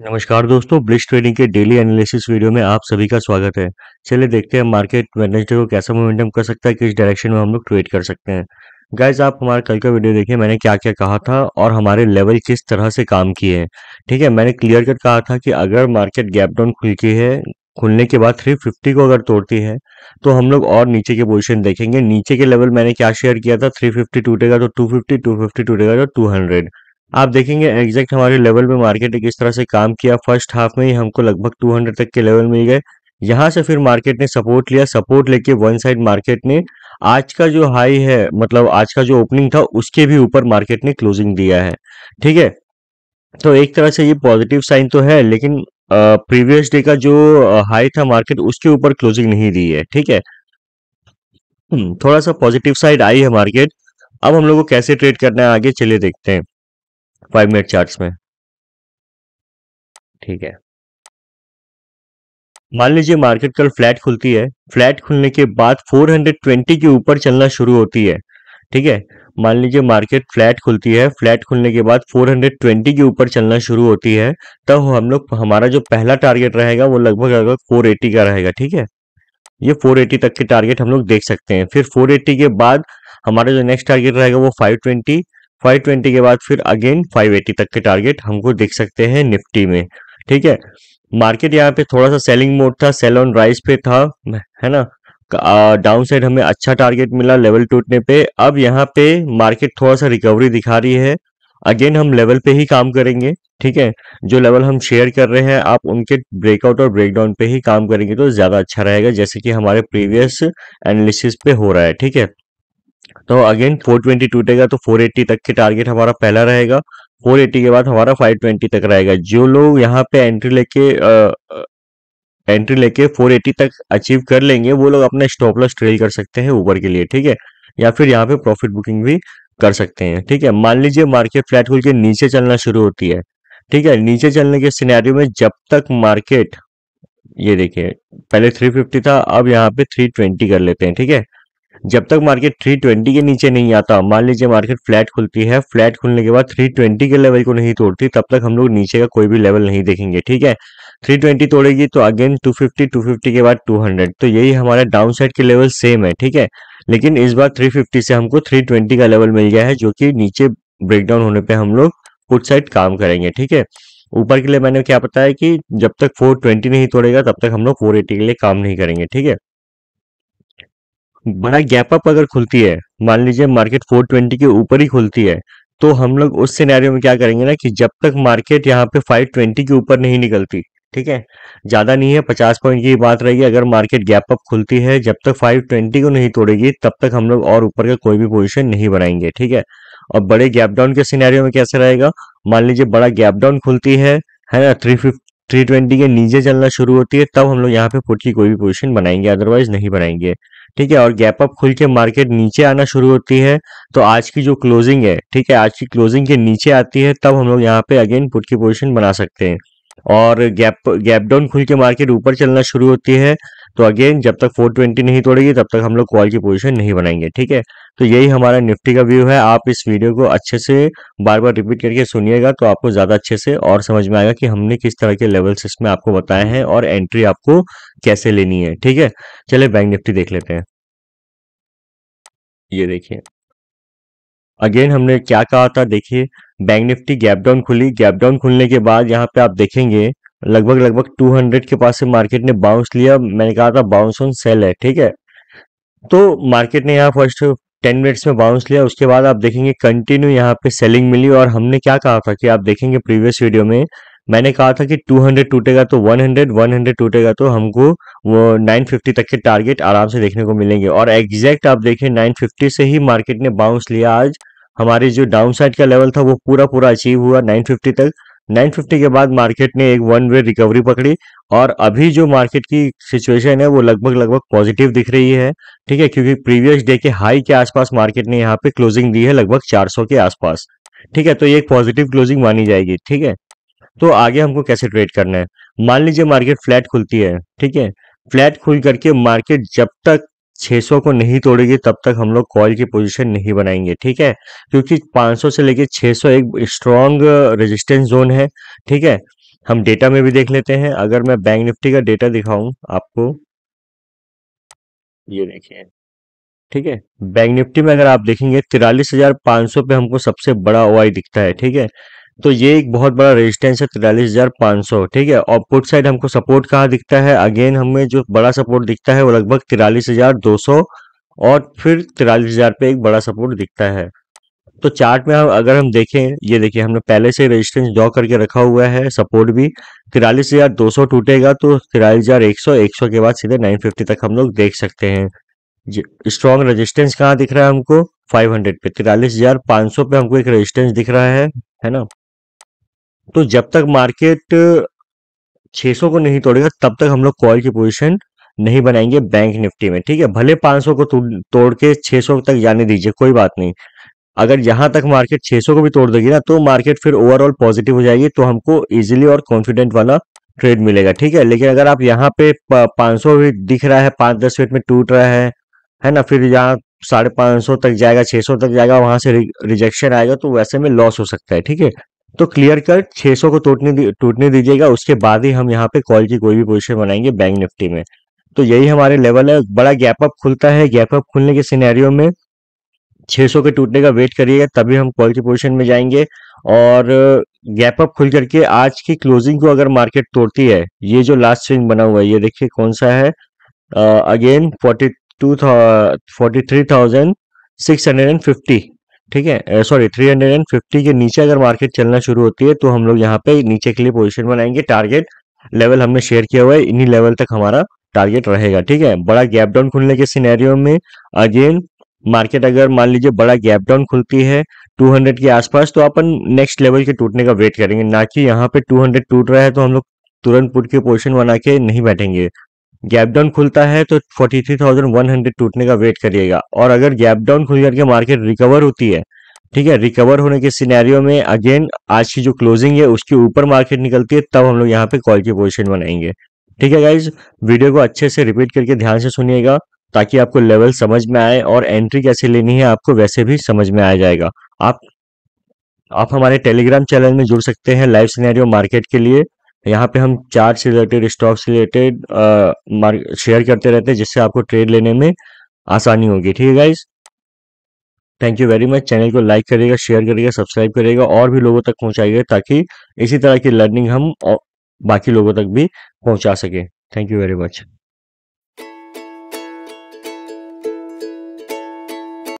नमस्कार दोस्तों bullish trading के डेली एनालिसिस वीडियो में आप सभी का स्वागत है चलिए देखते हैं मार्केट वेनेसडे को कैसा मोमेंटम कर सकता है किस डायरेक्शन में हम लोग ट्रेड कर सकते हैं गाइज आप हमारा कल का वीडियो देखिए मैंने क्या क्या कहा था और हमारे लेवल किस तरह से काम किए हैं ठीक है मैंने क्लियर कट कहा था कि अगर मार्केट गैप डाउन खुलती है खुलने के बाद 350 को अगर तोड़ती है तो हम लोग और नीचे की पोजीशन देखेंगे नीचे के लेवल मैंने क्या शेयर किया था 350 टूटेगा तो 250 250 टूटेगा तो 200 आप देखेंगे एग्जैक्ट हमारे लेवल में मार्केट ने किस तरह से काम किया फर्स्ट हाफ में ही हमको लगभग 200 तक के लेवल मिल गए यहाँ से फिर मार्केट ने सपोर्ट लिया सपोर्ट लेके वन साइड मार्केट ने आज का जो हाई है मतलब आज का जो ओपनिंग था उसके भी ऊपर मार्केट ने क्लोजिंग दिया है ठीक है तो एक तरह से ये पॉजिटिव साइन तो है लेकिन प्रीवियस डे का जो हाई था मार्केट उसके ऊपर क्लोजिंग नहीं दी है ठीक है हम्म, थोड़ा सा पॉजिटिव साइड आई है मार्केट अब हम लोग को कैसे ट्रेड करना है आगे चलिए देखते हैं फाइव मिनट चार्ट में ठीक है मान लीजिए मार्केट कल फ्लैट खुलती है फ्लैट खुलने के बाद 420 के ऊपर चलना शुरू होती है ठीक है मान लीजिए मार्केट फ्लैट खुलती है फ्लैट खुलने के बाद 420 के ऊपर चलना शुरू होती है तब हम लोग हमारा जो पहला टारगेट रहेगा वो लगभग लगभग 480 का रहेगा ठीक है ये 480 तक के टारगेट हम लोग देख सकते हैं फिर 480 के बाद हमारा जो नेक्स्ट टारगेट रहेगा वो 520 520 के बाद फिर अगेन 580 तक के टारगेट हमको देख सकते हैं निफ्टी में ठीक है मार्केट यहाँ पे थोड़ा सा सेलिंग मोड था सेल ऑन राइस पे था है ना डाउन साइड हमें अच्छा टारगेट मिला लेवल टूटने पे अब यहाँ पे मार्केट थोड़ा सा रिकवरी दिखा रही है अगेन हम लेवल पे ही काम करेंगे ठीक है जो लेवल हम शेयर कर रहे हैं आप उनके ब्रेकआउट और ब्रेकडाउन पे ही काम करेंगे तो ज़्यादा अच्छा रहेगा जैसे कि हमारे प्रीवियस एनालिसिस पे हो रहा है ठीक है तो अगेन 420 टूटेगा तो 480 तक के टारगेट हमारा पहला रहेगा 480 के बाद हमारा 520 तक रहेगा जो लोग यहाँ पे एंट्री लेके आ, एंट्री लेके 480 तक अचीव कर लेंगे वो लोग अपना स्टॉप लॉस ट्रेल कर सकते हैं ऊपर के लिए ठीक है या फिर यहाँ पे प्रॉफिट बुकिंग भी कर सकते हैं ठीक है मान लीजिए मार्केट फ्लैट खुल के नीचे चलना शुरू होती है ठीक है नीचे चलने के सिनेरियो में जब तक मार्केट ये देखिए पहले 350 था अब यहाँ पे 320 कर लेते हैं ठीक है जब तक मार्केट 320 के नीचे नहीं आता मान लीजिए मार्केट फ्लैट खुलती है फ्लैट खुलने के बाद 320 के लेवल को नहीं तोड़ती तब तक हम लोग नीचे का कोई भी लेवल नहीं देखेंगे ठीक है 320 तोड़ेगी तो अगेन 250 250 के बाद 200 तो यही हमारा डाउन साइड के लेवल सेम है ठीक है लेकिन इस बार फिफ्टी से हमको ट्वेंटी का लेवल मिल गया है जो की नीचे ब्रेकडाउन होने पर हम लोग पुट साइड काम करेंगे ठीक है ऊपर के लिए मैंने क्या बताया कि जब तक 420 नहीं तोड़ेगा तब तक हम लोग 480 के लिए काम नहीं करेंगे ठीक है बड़ा गैप अप अगर खुलती है मान लीजिए मार्केट 420 के ऊपर ही खुलती है तो हम लोग उस सिनेरियो में क्या करेंगे ना कि जब तक मार्केट यहाँ पे 520 के ऊपर नहीं निकलती ठीक है ज़्यादा नहीं है 50 पॉइंट की बात रहेगी अगर मार्केट गैप अप खुलती है जब तक 520 को नहीं तोड़ेगी तब तक हम लोग और ऊपर का कोई भी पोजिशन नहीं बनाएंगे ठीक है और बड़े गैप डाउन के सिनेरियो में कैसे रहेगा मान लीजिए बड़ा गैप डाउन खुलती है है ना थ्री थ्री ट्वेंटी के नीचे चलना शुरू होती है तब हम लोग यहाँ पे पुट की कोई भी पोजीशन बनाएंगे अदरवाइज नहीं बनाएंगे ठीक है और गैप अप खुल के मार्केट नीचे आना शुरू होती है तो आज की जो क्लोजिंग है ठीक है आज की क्लोजिंग के नीचे आती है तब हम लोग यहाँ पे अगेन पुट की पोजिशन बना सकते हैं और गैप गैप डाउन खुल के मार्केट ऊपर चलना शुरू होती है तो अगेन जब तक 420 नहीं तोड़ेगी तब तक हम लोग कॉल की पोजीशन नहीं बनाएंगे ठीक है तो यही हमारा निफ्टी का व्यू है आप इस वीडियो को अच्छे से बार बार रिपीट करके सुनिएगा तो आपको ज़्यादा अच्छे से और समझ में आएगा कि हमने किस तरह के लेवल्स इसमें आपको बताए हैं और एंट्री आपको कैसे लेनी है ठीक है चले बैंक निफ्टी देख लेते हैं ये देखिए अगेन हमने क्या कहा था देखिए बैंक निफ्टी गैप डाउन खुली गैप डाउन खुलने के बाद यहाँ पे आप देखेंगे लगभग लगभग 200 के पास से मार्केट ने बाउंस लिया मैंने कहा था बाउंस ऑन सेल है ठीक है तो मार्केट ने यहाँ फर्स्ट टेन मिनट्स में बाउंस लिया उसके बाद आप देखेंगे कंटिन्यू यहाँ पे सेलिंग मिली और हमने क्या कहा था कि आप देखेंगे प्रीवियस वीडियो में मैंने कहा था कि 200 टूटेगा तो 100 100 टूटेगा तो हमको वो 950 तक के टारगेट आराम से देखने को मिलेंगे और एग्जैक्ट आप देखें 950 से ही मार्केट ने बाउंस लिया आज हमारी जो डाउन साइड का लेवल था वो पूरा पूरा अचीव हुआ 950 तक 950 के बाद मार्केट ने एक वन वे रिकवरी पकड़ी और अभी जो मार्केट की सिचुएशन है वो लगभग लगभग पॉजिटिव दिख रही है ठीक है क्योंकि प्रीवियस डे के हाई के आसपास मार्केट ने यहाँ पे क्लोजिंग दी है लगभग 400 के आसपास ठीक है तो ये एक पॉजिटिव क्लोजिंग मानी जाएगी ठीक है तो आगे हमको कैसे ट्रेड करना है मान लीजिए मार्केट फ्लैट खुलती है ठीक है फ्लैट खुल करके मार्केट जब तक 600 को नहीं तोड़ेगी तब तक हम लोग कॉल की पोजीशन नहीं बनाएंगे ठीक है क्योंकि 500 से लेके 600 एक स्ट्रांग रेजिस्टेंस जोन है ठीक है हम डेटा में भी देख लेते हैं अगर मैं बैंक निफ्टी का डेटा दिखाऊं आपको ये देखिए ठीक है बैंक निफ्टी में अगर आप देखेंगे तिरालीस हजार सौ पे हमको सबसे बड़ा ओ दिखता है ठीक है तो ये एक बहुत बड़ा रेजिस्टेंस है तिरालीस हजार पांच सौ ठीक है और पुट साइड हमको सपोर्ट कहाँ दिखता है अगेन हमें जो बड़ा सपोर्ट दिखता है वो लगभग तिरालीस हजार दो सौ और फिर तिरालीस हजार पे एक बड़ा सपोर्ट दिखता है तो चार्ट में हम अगर हम देखें ये देखिए हमने पहले से रेजिस्टेंस ड्रॉ करके रखा हुआ है सपोर्ट भी तिरालीस हजार दो सौ टूटेगा तो तिरालीस हजार एक सौ एक सौ के बाद सीधे नाइन फिफ्टी तक हम लोग देख सकते हैं स्ट्रॉन्ग रेजिस्टेंस कहाँ दिख रहा है हमको फाइव हंड्रेड पे तिरालीस हजार पांच सौ पे हमको एक रेजिस्टेंस दिख रहा है है ना तो जब तक मार्केट 600 को नहीं तोड़ेगा तब तक हम लोग कॉल की पोजीशन नहीं बनाएंगे बैंक निफ्टी में ठीक है भले 500 को तोड़ के 600 तक जाने दीजिए कोई बात नहीं अगर यहां तक मार्केट 600 को भी तोड़ देगी ना तो मार्केट फिर ओवरऑल पॉजिटिव हो जाएगी तो हमको इजिली और कॉन्फिडेंट वाला ट्रेड मिलेगा ठीक है लेकिन अगर आप यहाँ पे पांच भी दिख रहा है पांच दस मिनट में टूट रहा है है ना फिर यहाँ साढ़े पांच सौ तक जाएगा छह सौ तक जाएगा वहां से रिजेक्शन आएगा तो वैसे में लॉस हो सकता है ठीक है तो क्लियर कट 600 को टूटने टूटने दीजिएगा उसके बाद ही हम यहाँ पे कॉल की कोई भी पोजिशन बनाएंगे बैंक निफ्टी में तो यही हमारे लेवल है बड़ा गैप अप खुलता है गैप अप खुलने के सिनेरियो में 600 के टूटने का वेट करिएगा तभी हम कॉल की पोजीशन में जाएंगे और गैप अप खुल करके आज की क्लोजिंग को अगर मार्केट तोड़ती है ये जो लास्ट स्विंग बना हुआ है ये देखिए कौन सा है again forty two forty three thousand six hundred and fifty ठीक है sorry three hundred and fifty के नीचे अगर मार्केट चलना शुरू होती है तो हम लोग यहाँ पे नीचे के लिए पोजिशन बनाएंगे टारगेट लेवल हमने शेयर किया हुआ है इन्हीं लेवल तक हमारा टारगेट रहेगा ठीक है बड़ा गैप डाउन खुलने के सिनेरियो में अगेन मार्केट अगर मान लीजिए बड़ा गैप डाउन खुलती है 200 के आसपास तो अपन नेक्स्ट लेवल के टूटने का वेट करेंगे ना कि यहाँ पे 200 टूट रहा है तो हम लोग तुरंत पुट के पोजिशन बना के नहीं बैठेंगे गैप डाउन खुलता है तो 43,100 टूटने का वेट करिएगा और अगर गैप डाउन खुल करके मार्केट रिकवर होती है ठीक है रिकवर होने के सिनेरियो में अगेन आज की जो क्लोजिंग है उसके ऊपर मार्केट निकलती है तब हम लोग यहाँ पे कॉल की पोजिशन बनाएंगे ठीक है गाइज वीडियो को अच्छे से रिपीट करके ध्यान से सुनिएगा ताकि आपको लेवल समझ में आए और एंट्री कैसे लेनी है आपको वैसे भी समझ में आ जाएगा आप आप हमारे टेलीग्राम चैनल में जुड़ सकते हैं लाइव सिनेरियो मार्केट के लिए यहाँ पे हम चार्ट से रिलेटेड स्टॉक से रिलेटेड शेयर करते रहते हैं जिससे आपको ट्रेड लेने में आसानी होगी ठीक है guys thank you very much channel को लाइक करेगा शेयर करेगा सब्सक्राइब करेगा और भी लोगों तक पहुंचाएगा ताकि इसी तरह की लर्निंग हम बाकी लोगों तक भी पहुंचा सके थैंक यू वेरी मच